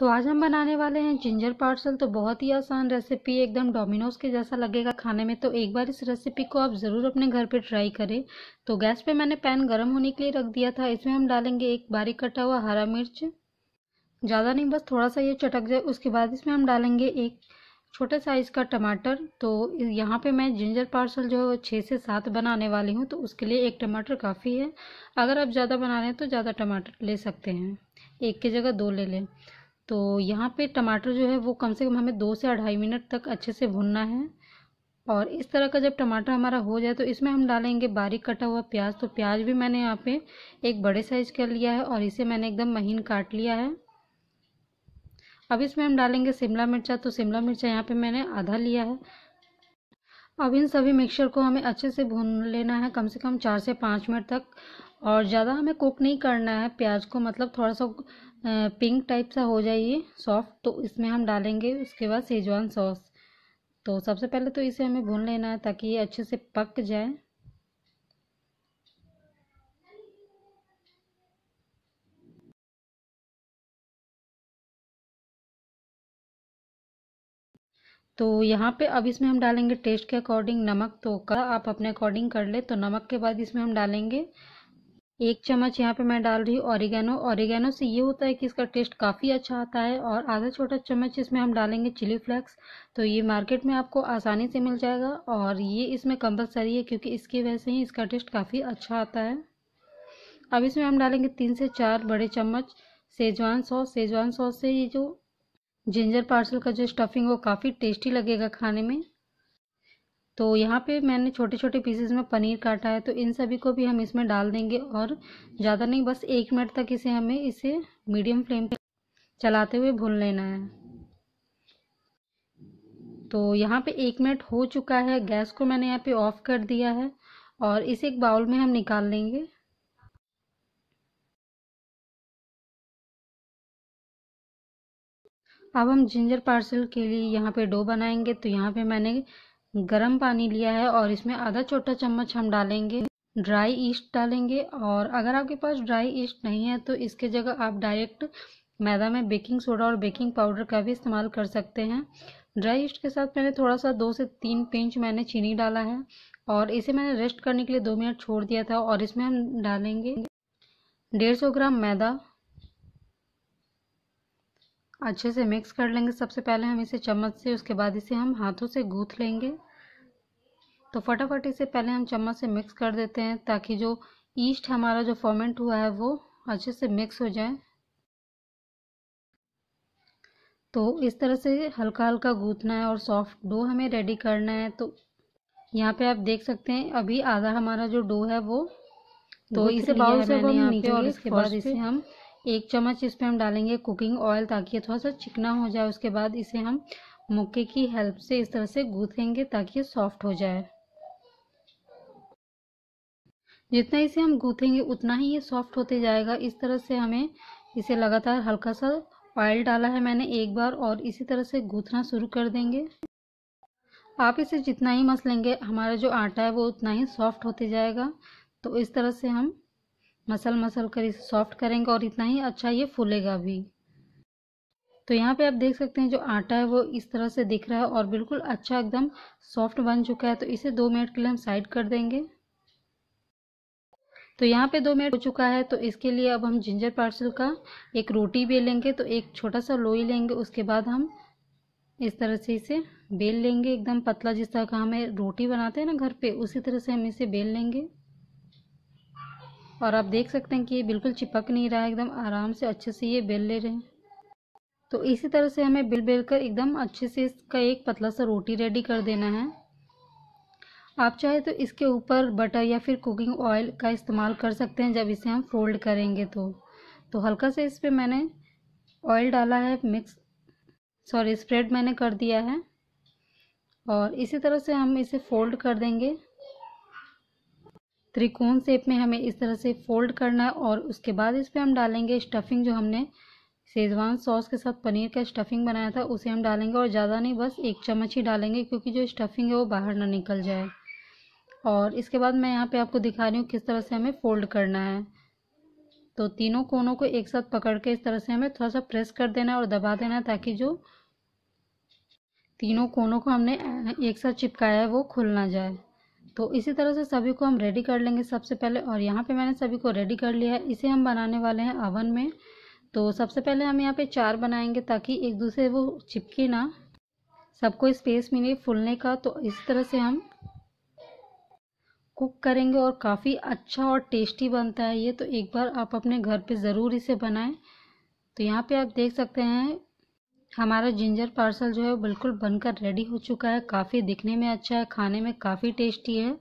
तो आज हम बनाने वाले हैं जिंजर पार्सल तो बहुत ही आसान रेसिपी एकदम डोमिनोज के जैसा लगेगा खाने में तो एक बार इस रेसिपी को आप ज़रूर अपने घर पे ट्राई करें तो गैस पे मैंने पैन गर्म होने के लिए रख दिया था इसमें हम डालेंगे एक बारीक कटा हुआ हरा मिर्च ज़्यादा नहीं बस थोड़ा सा ये चटक जाए उसके बाद इसमें हम डालेंगे एक छोटे साइज़ का टमाटर तो यहाँ पे मैं जिंजर पार्सल जो है छः से सात बनाने वाली हूँ तो उसके लिए एक टमाटर काफ़ी है अगर आप ज़्यादा बना रहे हैं तो ज़्यादा टमाटर ले सकते हैं एक की जगह दो ले लें तो यहाँ पे टमाटर जो है वो कम से कम हमें दो से अढ़ाई मिनट तक अच्छे से भुनना है और इस तरह का जब टमाटर हमारा हो जाए तो इसमें हम डालेंगे बारीक कटा हुआ प्याज तो प्याज भी मैंने यहाँ पे एक बड़े साइज़ का लिया है और इसे मैंने एकदम महीन काट लिया है अब इसमें हम डालेंगे शिमला मिर्चा तो शिमला मिर्चा यहाँ पे मैंने आधा लिया है अब इन सभी मिक्सचर को हमें अच्छे से भून लेना है कम से कम चार से पाँच मिनट तक और ज़्यादा हमें कुक नहीं करना है प्याज को मतलब थोड़ा सा पिंक टाइप सा हो जाए ये सॉफ्ट तो इसमें हम डालेंगे उसके बाद सेजवान सॉस तो सबसे पहले तो इसे हमें भून लेना है ताकि ये अच्छे से पक जाए तो यहाँ पे अब इसमें हम डालेंगे टेस्ट के अकॉर्डिंग नमक तो का आप अपने अकॉर्डिंग कर ले तो नमक के बाद इसमें हम डालेंगे एक चम्मच यहाँ पे मैं डाल रही हूँ ऑरिगेनो ऑरिगेनो से ये होता है कि इसका टेस्ट काफ़ी अच्छा आता है और आधा छोटा चम्मच इसमें हम डालेंगे चिली फ्लेक्स तो ये मार्केट में आपको आसानी से मिल जाएगा और ये इसमें कंपलसरी है क्योंकि इसकी वजह से ही इसका टेस्ट काफ़ी अच्छा आता है अब इसमें हम डालेंगे तीन से चार बड़े चम्मच सेजवान सॉस सेजवान सॉस से ये जो जिंजर पार्सल का जो स्टफिंग वो काफ़ी टेस्टी लगेगा खाने में तो यहाँ पे मैंने छोटे छोटे पीसेस में पनीर काटा है तो इन सभी को भी हम इसमें डाल देंगे और ज़्यादा नहीं बस एक मिनट तक इसे हमें इसे मीडियम फ्लेम पे चलाते हुए भून लेना है तो यहाँ पे एक मिनट हो चुका है गैस को मैंने यहाँ पे ऑफ़ कर दिया है और इसे एक बाउल में हम निकाल लेंगे अब हम जिंजर पार्सल के लिए यहाँ पे डो बनाएंगे तो यहाँ पे मैंने गर्म पानी लिया है और इसमें आधा छोटा चम्मच हम डालेंगे ड्राई ईस्ट डालेंगे और अगर आपके पास ड्राई ईस्ट नहीं है तो इसके जगह आप डायरेक्ट मैदा में बेकिंग सोडा और बेकिंग पाउडर का भी इस्तेमाल कर सकते हैं ड्राई ईस्ट के साथ मैंने थोड़ा सा दो से तीन पिंच मैंने चीनी डाला है और इसे मैंने रेस्ट करने के लिए दो मिनट छोड़ दिया था और इसमें हम डालेंगे डेढ़ सौ ग्राम मैदा अच्छे से मिक्स कर लेंगे सबसे पहले हम इसे चम्मच से उसके बाद इसे हम हाथों से गूँथ लेंगे तो फटाफट इसे पहले हम चम्मच से मिक्स कर देते हैं ताकि जो ईस्ट हमारा जो फॉर्मेंट हुआ है वो अच्छे से मिक्स हो जाए तो इस तरह से हल्का हल्का गूँथना है और सॉफ्ट डो हमें रेडी करना है तो यहाँ पे आप देख सकते हैं अभी आधा हमारा जो डो है वो तो इसे बाउल से हम नीचे और इसके बाद इसे हम एक चम्मच इसमें हम डालेंगे कुकिंग ऑयल ताकि ये थोड़ा सा चिकना हो जाए उसके बाद इसे हम मुक्के की हेल्प से इस तरह से गूँथेंगे ताकि ये सॉफ्ट हो जाए जितना इसे हम गूथेंगे उतना ही ये सॉफ्ट होते जाएगा इस तरह से हमें इसे लगातार हल्का सा ऑयल डाला है मैंने एक बार और इसी तरह से गूथना शुरू कर देंगे आप इसे जितना ही मस लेंगे हमारा जो आटा है वो उतना ही सॉफ्ट होते जाएगा तो इस तरह से हम मसल मसल कर इसे सॉफ्ट करेंगे और इतना ही अच्छा ये फूलेगा भी तो यहाँ पे आप देख सकते हैं जो आटा है वो इस तरह से दिख रहा है और बिल्कुल अच्छा एकदम सॉफ्ट बन चुका है तो इसे दो मिनट के लिए हम साइड कर देंगे तो यहाँ पे दो मिनट हो चुका है तो इसके लिए अब हम जिंजर पार्सल का एक रोटी बेलेंगे तो एक छोटा सा लोई लेंगे उसके बाद हम इस तरह से इसे बेल लेंगे एकदम पतला जिस तरह का हमें रोटी बनाते हैं ना घर पे उसी तरह से हम इसे बेल लेंगे और आप देख सकते हैं कि ये बिल्कुल चिपक नहीं रहा है एकदम आराम से अच्छे से ये बेल ले रहे हैं तो इसी तरह से हमें बिल बेल कर एकदम अच्छे से इसका एक पतला सा रोटी रेडी कर देना है आप चाहे तो इसके ऊपर बटर या फिर कुकिंग ऑयल का इस्तेमाल कर सकते हैं जब इसे हम फोल्ड करेंगे तो तो हल्का से इस पर मैंने ऑयल डाला है मिक्स सॉरी स्प्रेड मैंने कर दिया है और इसी तरह से हम इसे फोल्ड कर देंगे त्रिकोण सेप में हमें इस तरह से फोल्ड करना है और उसके बाद इस पर हम डालेंगे स्टफिंग जो हमने शेजवान सॉस के साथ पनीर का स्टफिंग बनाया था उसे हम डालेंगे और ज़्यादा नहीं बस एक चम्मच ही डालेंगे क्योंकि जो स्टफिंग है वो बाहर ना निकल जाए और इसके बाद मैं यहाँ पे आपको दिखा रही हूँ किस तरह से हमें फोल्ड करना है तो तीनों कोनों को एक साथ पकड़ के इस तरह से हमें थोड़ा सा प्रेस कर देना है और दबा देना है ताकि जो तीनों कोनों को हमने एक साथ चिपकाया है वो खुल ना जाए तो इसी तरह से सभी को हम रेडी कर लेंगे सबसे पहले और यहाँ पे मैंने सभी को रेडी कर लिया है इसे हम बनाने वाले हैं अवन में तो सबसे पहले हम यहाँ पे चार बनाएंगे ताकि एक दूसरे वो चिपके ना सबको स्पेस मिले फूलने का तो इस तरह से हम कुक करेंगे और काफ़ी अच्छा और टेस्टी बनता है ये तो एक बार आप अपने घर पर ज़रूर इसे बनाएँ तो यहाँ पर आप देख सकते हैं हमारा जिंजर पार्सल जो है बिल्कुल बनकर रेडी हो चुका है काफ़ी दिखने में अच्छा है खाने में काफ़ी टेस्टी है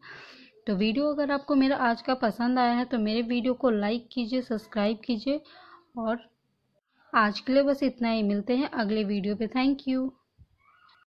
तो वीडियो अगर आपको मेरा आज का पसंद आया है तो मेरे वीडियो को लाइक कीजिए सब्सक्राइब कीजिए और आज के लिए बस इतना ही मिलते हैं अगले वीडियो पे थैंक यू